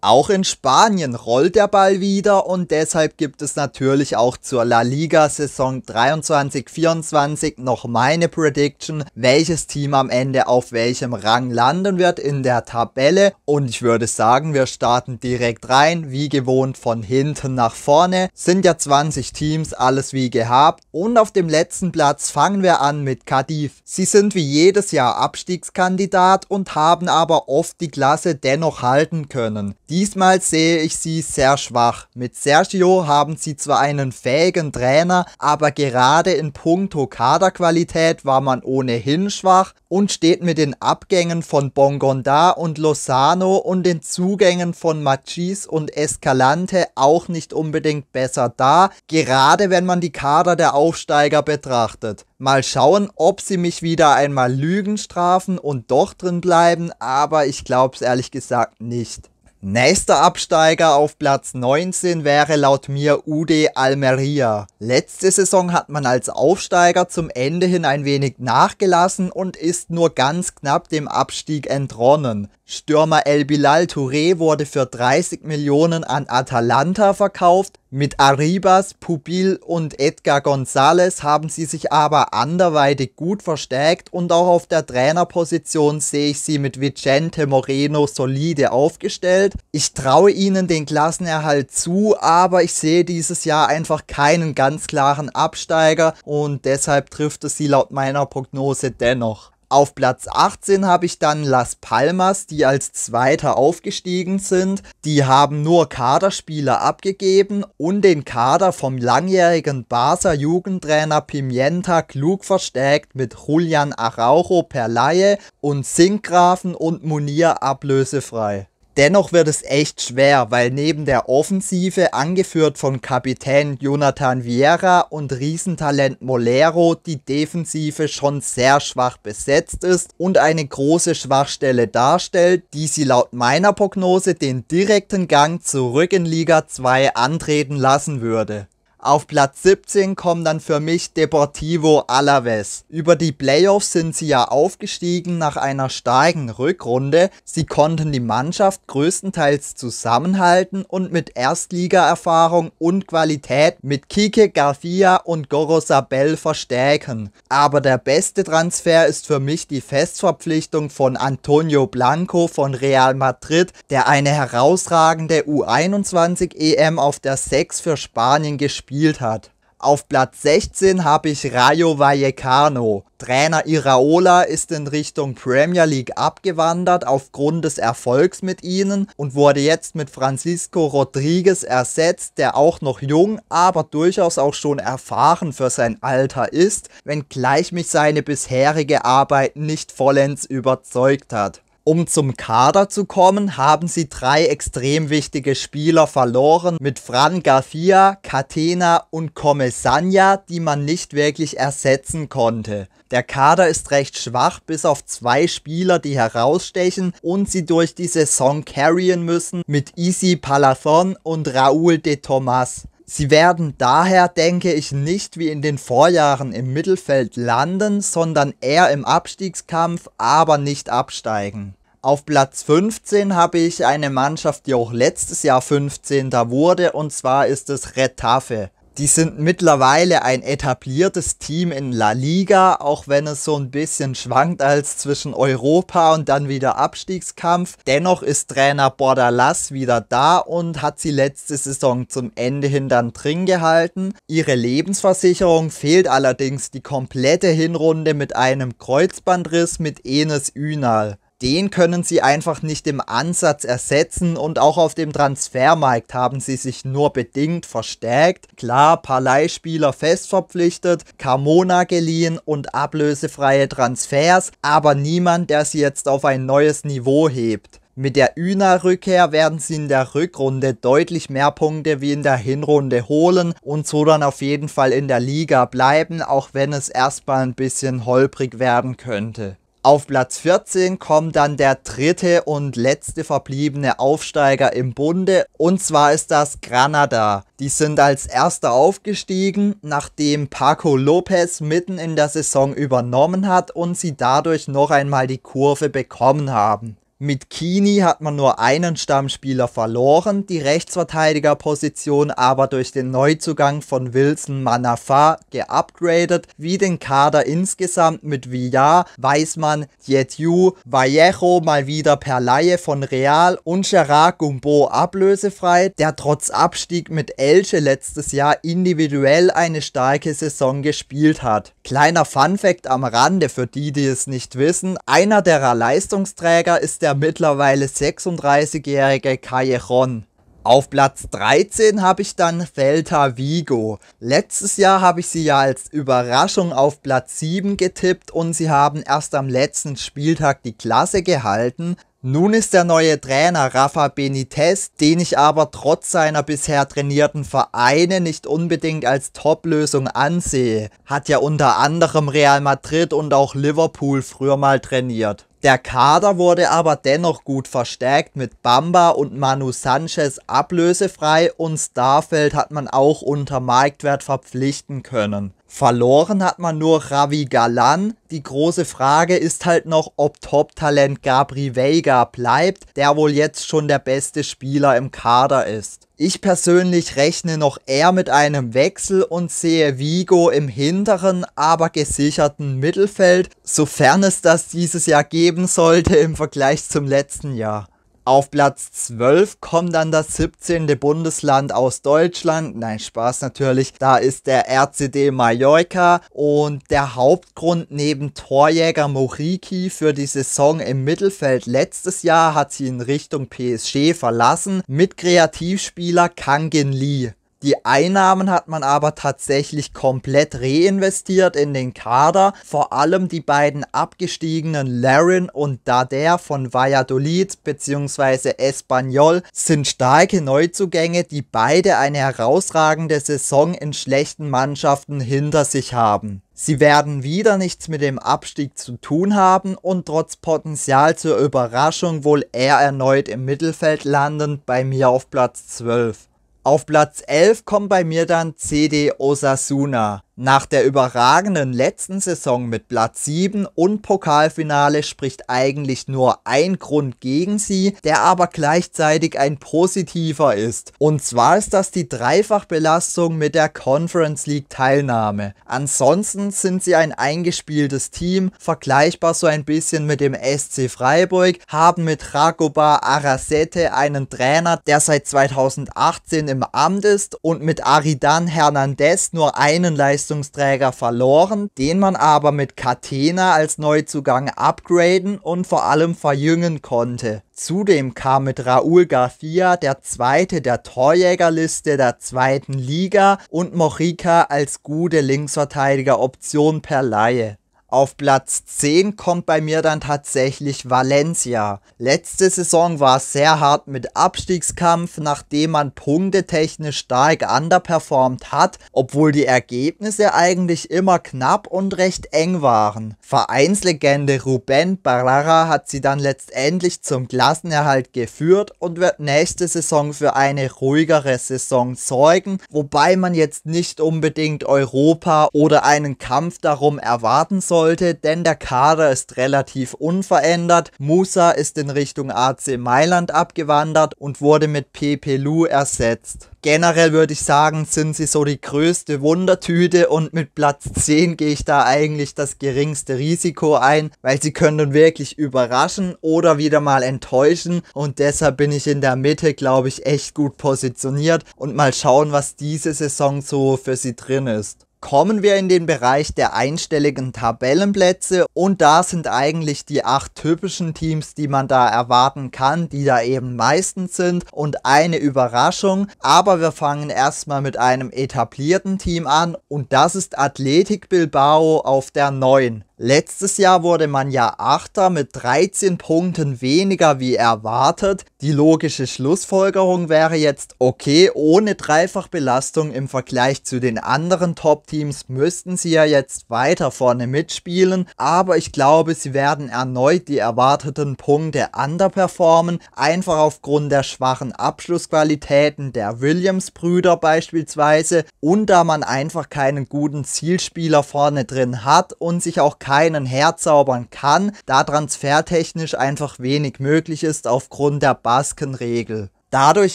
Auch in Spanien rollt der Ball wieder und deshalb gibt es natürlich auch zur La Liga Saison 23-24 noch meine Prediction, welches Team am Ende auf welchem Rang landen wird in der Tabelle und ich würde sagen, wir starten direkt rein, wie gewohnt von hinten nach vorne, sind ja 20 Teams, alles wie gehabt und auf dem letzten Platz fangen wir an mit Cadiz. Sie sind wie jedes Jahr Abstiegskandidat und haben aber oft die Klasse dennoch halten können. Diesmal sehe ich sie sehr schwach. Mit Sergio haben sie zwar einen fähigen Trainer, aber gerade in puncto Kaderqualität war man ohnehin schwach und steht mit den Abgängen von Bongonda und Lozano und den Zugängen von Machis und Escalante auch nicht unbedingt besser da, gerade wenn man die Kader der Aufsteiger betrachtet. Mal schauen, ob sie mich wieder einmal Lügen strafen und doch drin bleiben, aber ich glaub's ehrlich gesagt nicht. Nächster Absteiger auf Platz 19 wäre laut mir Ude Almeria. Letzte Saison hat man als Aufsteiger zum Ende hin ein wenig nachgelassen und ist nur ganz knapp dem Abstieg entronnen. Stürmer El Bilal Touré wurde für 30 Millionen an Atalanta verkauft. Mit Arribas, Pubil und Edgar González haben sie sich aber anderweitig gut verstärkt und auch auf der Trainerposition sehe ich sie mit Vicente Moreno solide aufgestellt. Ich traue ihnen den Klassenerhalt zu, aber ich sehe dieses Jahr einfach keinen ganz klaren Absteiger und deshalb trifft es sie laut meiner Prognose dennoch. Auf Platz 18 habe ich dann Las Palmas, die als Zweiter aufgestiegen sind. Die haben nur Kaderspieler abgegeben und den Kader vom langjährigen Barca Jugendtrainer Pimienta klug verstärkt mit Julian Araujo per Laie und Sinkgrafen und Munir ablösefrei. Dennoch wird es echt schwer, weil neben der Offensive, angeführt von Kapitän Jonathan Vieira und Riesentalent Molero, die Defensive schon sehr schwach besetzt ist und eine große Schwachstelle darstellt, die sie laut meiner Prognose den direkten Gang zurück in Liga 2 antreten lassen würde. Auf Platz 17 kommen dann für mich Deportivo Alaves. Über die Playoffs sind sie ja aufgestiegen nach einer starken Rückrunde. Sie konnten die Mannschaft größtenteils zusammenhalten und mit Erstligaerfahrung und Qualität mit Kike Garcia und Goro Sabel verstärken. Aber der beste Transfer ist für mich die Festverpflichtung von Antonio Blanco von Real Madrid, der eine herausragende U21 EM e auf der 6 für Spanien gespielt gespielt hat. Auf Platz 16 habe ich Rayo Vallecano. Trainer Iraola ist in Richtung Premier League abgewandert aufgrund des Erfolgs mit ihnen und wurde jetzt mit Francisco Rodriguez ersetzt, der auch noch jung, aber durchaus auch schon erfahren für sein Alter ist, wenngleich mich seine bisherige Arbeit nicht vollends überzeugt hat. Um zum Kader zu kommen, haben sie drei extrem wichtige Spieler verloren mit Fran Garcia, Catena und Comesagna, die man nicht wirklich ersetzen konnte. Der Kader ist recht schwach, bis auf zwei Spieler, die herausstechen und sie durch die Saison carryen müssen mit Isi Palathon und Raúl de Tomás. Sie werden daher, denke ich, nicht wie in den Vorjahren im Mittelfeld landen, sondern eher im Abstiegskampf, aber nicht absteigen. Auf Platz 15 habe ich eine Mannschaft, die auch letztes Jahr 15. wurde, und zwar ist es Retafe. Die sind mittlerweile ein etabliertes Team in La Liga, auch wenn es so ein bisschen schwankt als zwischen Europa und dann wieder Abstiegskampf. Dennoch ist Trainer Bordalas wieder da und hat sie letzte Saison zum Ende hin dann drin gehalten. Ihre Lebensversicherung fehlt allerdings die komplette Hinrunde mit einem Kreuzbandriss mit Enes Ünal den können sie einfach nicht im Ansatz ersetzen und auch auf dem Transfermarkt haben sie sich nur bedingt verstärkt. Klar, paar Leihspieler fest verpflichtet, Carmona geliehen und ablösefreie Transfers, aber niemand, der sie jetzt auf ein neues Niveau hebt. Mit der Üna-Rückkehr werden sie in der Rückrunde deutlich mehr Punkte wie in der Hinrunde holen und so dann auf jeden Fall in der Liga bleiben, auch wenn es erstmal ein bisschen holprig werden könnte. Auf Platz 14 kommt dann der dritte und letzte verbliebene Aufsteiger im Bunde, und zwar ist das Granada. Die sind als erster aufgestiegen, nachdem Paco Lopez mitten in der Saison übernommen hat und sie dadurch noch einmal die Kurve bekommen haben. Mit Kini hat man nur einen Stammspieler verloren, die Rechtsverteidigerposition aber durch den Neuzugang von Wilson Manafa geupgradet. Wie den Kader insgesamt mit Villar, Weismann, Dietju, Vallejo mal wieder per Laie von Real und Gerard Gumbo ablösefrei, der trotz Abstieg mit Elche letztes Jahr individuell eine starke Saison gespielt hat. Kleiner Funfact am Rande für die, die es nicht wissen, einer derer Leistungsträger ist der der mittlerweile 36-jährige Callejon. Auf Platz 13 habe ich dann Celta Vigo. Letztes Jahr habe ich sie ja als Überraschung auf Platz 7 getippt und sie haben erst am letzten Spieltag die Klasse gehalten. Nun ist der neue Trainer Rafa Benitez, den ich aber trotz seiner bisher trainierten Vereine nicht unbedingt als Top-Lösung ansehe, hat ja unter anderem Real Madrid und auch Liverpool früher mal trainiert. Der Kader wurde aber dennoch gut verstärkt mit Bamba und Manu Sanchez ablösefrei und Starfeld hat man auch unter Marktwert verpflichten können. Verloren hat man nur Ravi Galan. Die große Frage ist halt noch, ob Top-Talent Gabri Vega bleibt, der wohl jetzt schon der beste Spieler im Kader ist. Ich persönlich rechne noch eher mit einem Wechsel und sehe Vigo im hinteren, aber gesicherten Mittelfeld, sofern es das dieses Jahr geben sollte im Vergleich zum letzten Jahr. Auf Platz 12 kommt dann das 17. Bundesland aus Deutschland. Nein, Spaß natürlich. Da ist der RCD Mallorca. Und der Hauptgrund neben Torjäger Moriki für die Saison im Mittelfeld letztes Jahr hat sie in Richtung PSG verlassen mit Kreativspieler Kangin Lee. Die Einnahmen hat man aber tatsächlich komplett reinvestiert in den Kader. Vor allem die beiden abgestiegenen Larin und Dader von Valladolid bzw. Espanyol sind starke Neuzugänge, die beide eine herausragende Saison in schlechten Mannschaften hinter sich haben. Sie werden wieder nichts mit dem Abstieg zu tun haben und trotz Potenzial zur Überraschung wohl eher erneut im Mittelfeld landen, bei mir auf Platz 12. Auf Platz 11 kommt bei mir dann CD Osasuna. Nach der überragenden letzten Saison mit Platz 7 und Pokalfinale spricht eigentlich nur ein Grund gegen sie, der aber gleichzeitig ein positiver ist. Und zwar ist das die Dreifachbelastung mit der Conference League Teilnahme. Ansonsten sind sie ein eingespieltes Team, vergleichbar so ein bisschen mit dem SC Freiburg, haben mit Ragoba Arasete einen Trainer, der seit 2018 im Amt ist und mit Aridan Hernandez nur einen Leistungs Leistungsträger verloren, den man aber mit Catena als Neuzugang upgraden und vor allem verjüngen konnte. Zudem kam mit Raúl García der zweite der Torjägerliste der zweiten Liga und Morica als gute Linksverteidiger Option per Laie. Auf Platz 10 kommt bei mir dann tatsächlich Valencia. Letzte Saison war es sehr hart mit Abstiegskampf, nachdem man punktetechnisch stark underperformt hat, obwohl die Ergebnisse eigentlich immer knapp und recht eng waren. Vereinslegende Ruben Barrara hat sie dann letztendlich zum Klassenerhalt geführt und wird nächste Saison für eine ruhigere Saison sorgen, wobei man jetzt nicht unbedingt Europa oder einen Kampf darum erwarten soll wollte, denn der Kader ist relativ unverändert. Musa ist in Richtung AC Mailand abgewandert und wurde mit Pepe Lu ersetzt. Generell würde ich sagen, sind sie so die größte Wundertüte und mit Platz 10 gehe ich da eigentlich das geringste Risiko ein, weil sie können wirklich überraschen oder wieder mal enttäuschen und deshalb bin ich in der Mitte, glaube ich, echt gut positioniert und mal schauen, was diese Saison so für sie drin ist kommen wir in den Bereich der einstelligen Tabellenplätze und da sind eigentlich die acht typischen Teams, die man da erwarten kann, die da eben meistens sind und eine Überraschung. Aber wir fangen erstmal mit einem etablierten Team an und das ist Athletic Bilbao auf der 9. Letztes Jahr wurde man ja Achter mit 13 Punkten weniger wie erwartet. Die logische Schlussfolgerung wäre jetzt, okay, ohne Dreifachbelastung im Vergleich zu den anderen Top-Teams müssten sie ja jetzt weiter vorne mitspielen, aber ich glaube, sie werden erneut die erwarteten Punkte underperformen, einfach aufgrund der schwachen Abschlussqualitäten der Williams-Brüder beispielsweise und da man einfach keinen guten Zielspieler vorne drin hat und sich auch keinen herzaubern kann, da transfertechnisch einfach wenig möglich ist aufgrund der Baskenregel. Dadurch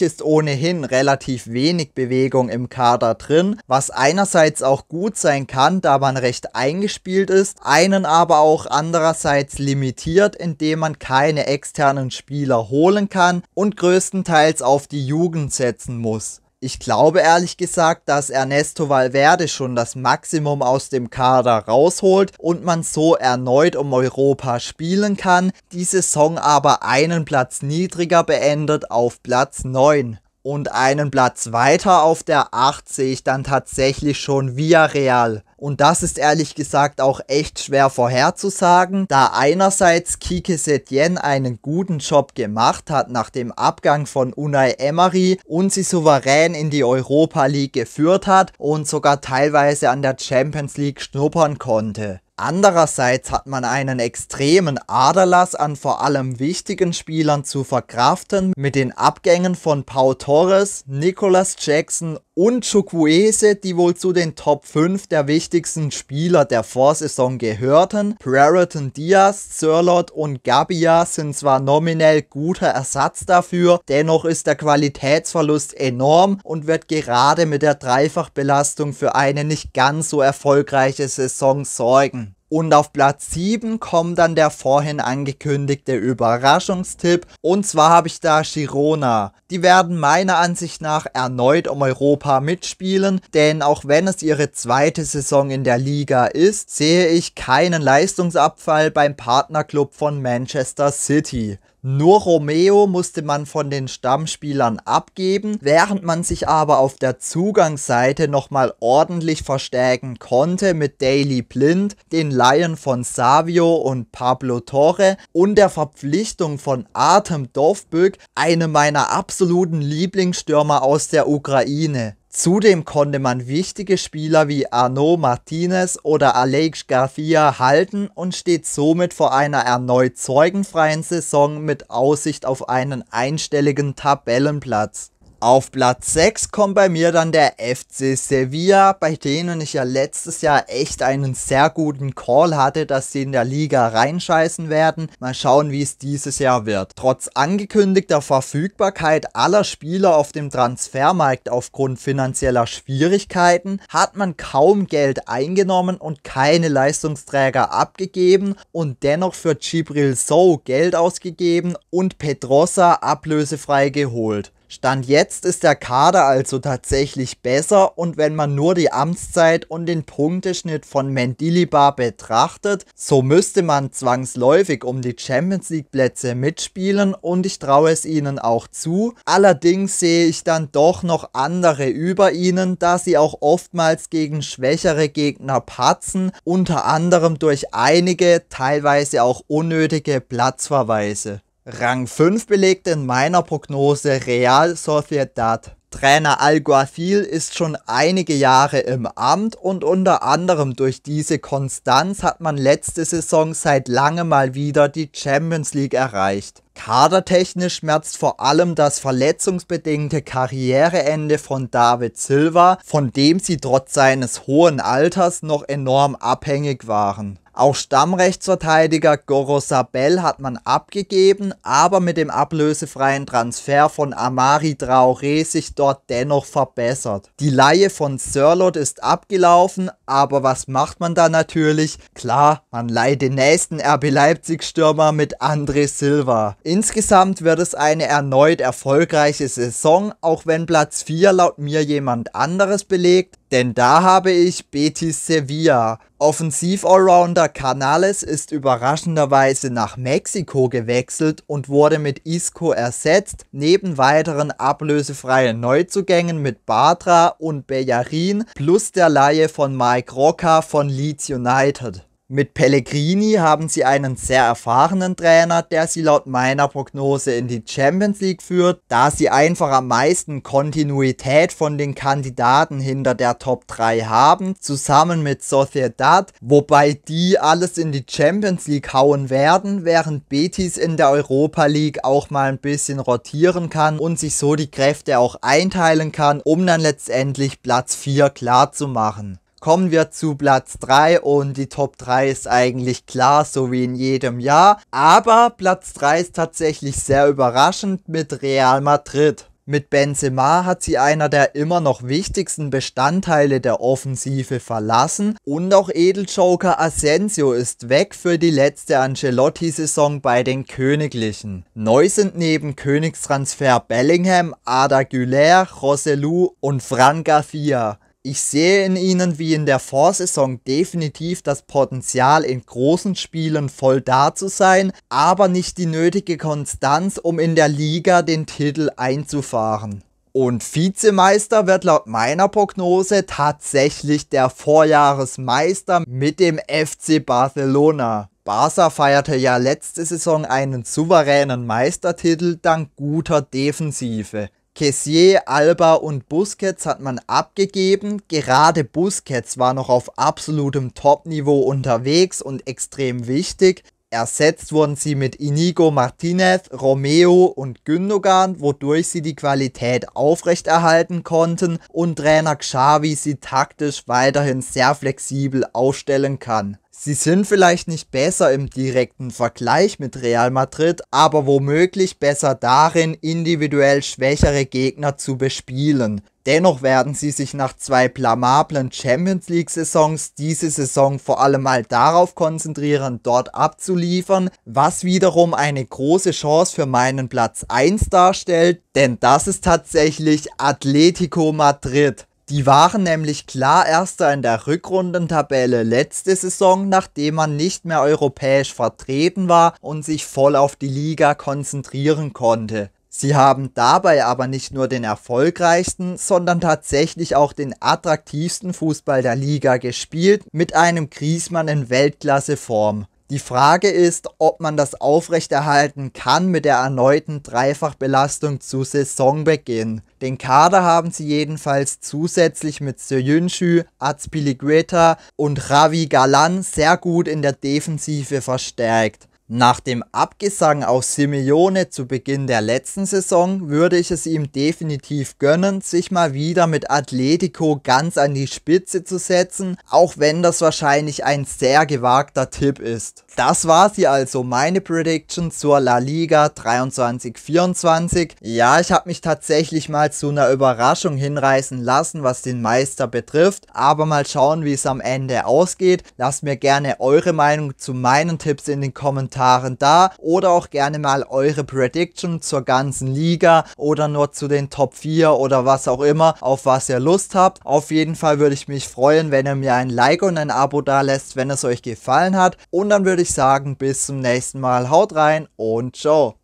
ist ohnehin relativ wenig Bewegung im Kader drin, was einerseits auch gut sein kann, da man recht eingespielt ist, einen aber auch andererseits limitiert, indem man keine externen Spieler holen kann und größtenteils auf die Jugend setzen muss. Ich glaube ehrlich gesagt, dass Ernesto Valverde schon das Maximum aus dem Kader rausholt und man so erneut um Europa spielen kann, die Saison aber einen Platz niedriger beendet auf Platz 9. Und einen Platz weiter auf der 8 sehe ich dann tatsächlich schon Villarreal. Und das ist ehrlich gesagt auch echt schwer vorherzusagen, da einerseits Kike Setien einen guten Job gemacht hat nach dem Abgang von Unai Emery und sie souverän in die Europa League geführt hat und sogar teilweise an der Champions League schnuppern konnte. Andererseits hat man einen extremen Aderlass an vor allem wichtigen Spielern zu verkraften mit den Abgängen von Pau Torres, Nicolas Jackson und Chukwueze, die wohl zu den Top 5 der wichtigsten wichtigsten Spieler der Vorsaison gehörten. Brereton Diaz, Zerlot und Gabia sind zwar nominell guter Ersatz dafür, dennoch ist der Qualitätsverlust enorm und wird gerade mit der Dreifachbelastung für eine nicht ganz so erfolgreiche Saison sorgen. Und auf Platz 7 kommt dann der vorhin angekündigte Überraschungstipp. Und zwar habe ich da Girona. Die werden meiner Ansicht nach erneut um Europa mitspielen, denn auch wenn es ihre zweite Saison in der Liga ist, sehe ich keinen Leistungsabfall beim Partnerclub von Manchester City. Nur Romeo musste man von den Stammspielern abgeben, während man sich aber auf der Zugangsseite nochmal ordentlich verstärken konnte mit Daily Blind, den Laien von Savio und Pablo Torre und der Verpflichtung von Artem Dovbyk, einem meiner absoluten Lieblingsstürmer aus der Ukraine. Zudem konnte man wichtige Spieler wie Arnaud Martinez oder Alex Garcia halten und steht somit vor einer erneut zeugenfreien Saison mit Aussicht auf einen einstelligen Tabellenplatz. Auf Platz 6 kommt bei mir dann der FC Sevilla, bei denen ich ja letztes Jahr echt einen sehr guten Call hatte, dass sie in der Liga reinscheißen werden. Mal schauen, wie es dieses Jahr wird. Trotz angekündigter Verfügbarkeit aller Spieler auf dem Transfermarkt aufgrund finanzieller Schwierigkeiten hat man kaum Geld eingenommen und keine Leistungsträger abgegeben und dennoch für Gibril So Geld ausgegeben und Pedrosa ablösefrei geholt. Stand jetzt ist der Kader also tatsächlich besser und wenn man nur die Amtszeit und den Punkteschnitt von Mendilibar betrachtet, so müsste man zwangsläufig um die Champions League Plätze mitspielen und ich traue es ihnen auch zu. Allerdings sehe ich dann doch noch andere über ihnen, da sie auch oftmals gegen schwächere Gegner patzen, unter anderem durch einige, teilweise auch unnötige Platzverweise. Rang 5 belegt in meiner Prognose Real Sociedad. Trainer Alguacil ist schon einige Jahre im Amt und unter anderem durch diese Konstanz hat man letzte Saison seit langem mal wieder die Champions League erreicht. Kadertechnisch schmerzt vor allem das verletzungsbedingte Karriereende von David Silva, von dem sie trotz seines hohen Alters noch enorm abhängig waren. Auch Stammrechtsverteidiger Goro Sabel hat man abgegeben, aber mit dem ablösefreien Transfer von Amari Traoré sich dort dennoch verbessert. Die Laie von Sirlot ist abgelaufen, aber was macht man da natürlich? Klar, man leiht den nächsten RB Leipzig-Stürmer mit André Silva. Insgesamt wird es eine erneut erfolgreiche Saison, auch wenn Platz 4 laut mir jemand anderes belegt, denn da habe ich Betis Sevilla. Offensiv-Allrounder Canales ist überraschenderweise nach Mexiko gewechselt und wurde mit Isco ersetzt, neben weiteren ablösefreien Neuzugängen mit Batra und Bellarin plus der Laie von Mike Rocca von Leeds United. Mit Pellegrini haben sie einen sehr erfahrenen Trainer, der sie laut meiner Prognose in die Champions League führt, da sie einfach am meisten Kontinuität von den Kandidaten hinter der Top 3 haben, zusammen mit Sociedad, wobei die alles in die Champions League hauen werden, während Betis in der Europa League auch mal ein bisschen rotieren kann und sich so die Kräfte auch einteilen kann, um dann letztendlich Platz 4 klar zu machen. Kommen wir zu Platz 3 und die Top 3 ist eigentlich klar, so wie in jedem Jahr. Aber Platz 3 ist tatsächlich sehr überraschend mit Real Madrid. Mit Benzema hat sie einer der immer noch wichtigsten Bestandteile der Offensive verlassen und auch Edeljoker Asensio ist weg für die letzte Ancelotti-Saison bei den Königlichen. Neu sind neben Königstransfer Bellingham, Ada Güler, Roselu und Fran Garcia. Ich sehe in ihnen wie in der Vorsaison definitiv das Potenzial, in großen Spielen voll da zu sein, aber nicht die nötige Konstanz, um in der Liga den Titel einzufahren. Und Vizemeister wird laut meiner Prognose tatsächlich der Vorjahresmeister mit dem FC Barcelona. Barca feierte ja letzte Saison einen souveränen Meistertitel dank guter Defensive. Kessier, Alba und Busquets hat man abgegeben. Gerade Busquets war noch auf absolutem Topniveau unterwegs und extrem wichtig. Ersetzt wurden sie mit Inigo Martinez, Romeo und Gündogan, wodurch sie die Qualität aufrechterhalten konnten und Trainer Xavi sie taktisch weiterhin sehr flexibel aufstellen kann. Sie sind vielleicht nicht besser im direkten Vergleich mit Real Madrid, aber womöglich besser darin, individuell schwächere Gegner zu bespielen. Dennoch werden sie sich nach zwei blamablen Champions League Saisons diese Saison vor allem mal darauf konzentrieren, dort abzuliefern, was wiederum eine große Chance für meinen Platz 1 darstellt, denn das ist tatsächlich Atletico Madrid. Die waren nämlich klar Erster in der Rückrundentabelle letzte Saison, nachdem man nicht mehr europäisch vertreten war und sich voll auf die Liga konzentrieren konnte. Sie haben dabei aber nicht nur den erfolgreichsten, sondern tatsächlich auch den attraktivsten Fußball der Liga gespielt, mit einem Griesmann in Weltklasseform. Die Frage ist, ob man das aufrechterhalten kann mit der erneuten Dreifachbelastung zu Saisonbeginn. Den Kader haben sie jedenfalls zusätzlich mit Soyuncu, Azpilicueta und Ravi Galan sehr gut in der Defensive verstärkt. Nach dem Abgesang auf Simeone zu Beginn der letzten Saison würde ich es ihm definitiv gönnen, sich mal wieder mit Atletico ganz an die Spitze zu setzen, auch wenn das wahrscheinlich ein sehr gewagter Tipp ist. Das war sie also, meine Prediction zur La Liga 23-24. Ja, ich habe mich tatsächlich mal zu einer Überraschung hinreißen lassen, was den Meister betrifft, aber mal schauen, wie es am Ende ausgeht. Lasst mir gerne eure Meinung zu meinen Tipps in den Kommentaren Kommentaren da oder auch gerne mal eure Prediction zur ganzen Liga oder nur zu den Top 4 oder was auch immer, auf was ihr Lust habt. Auf jeden Fall würde ich mich freuen, wenn ihr mir ein Like und ein Abo da lässt, wenn es euch gefallen hat. Und dann würde ich sagen, bis zum nächsten Mal. Haut rein und ciao.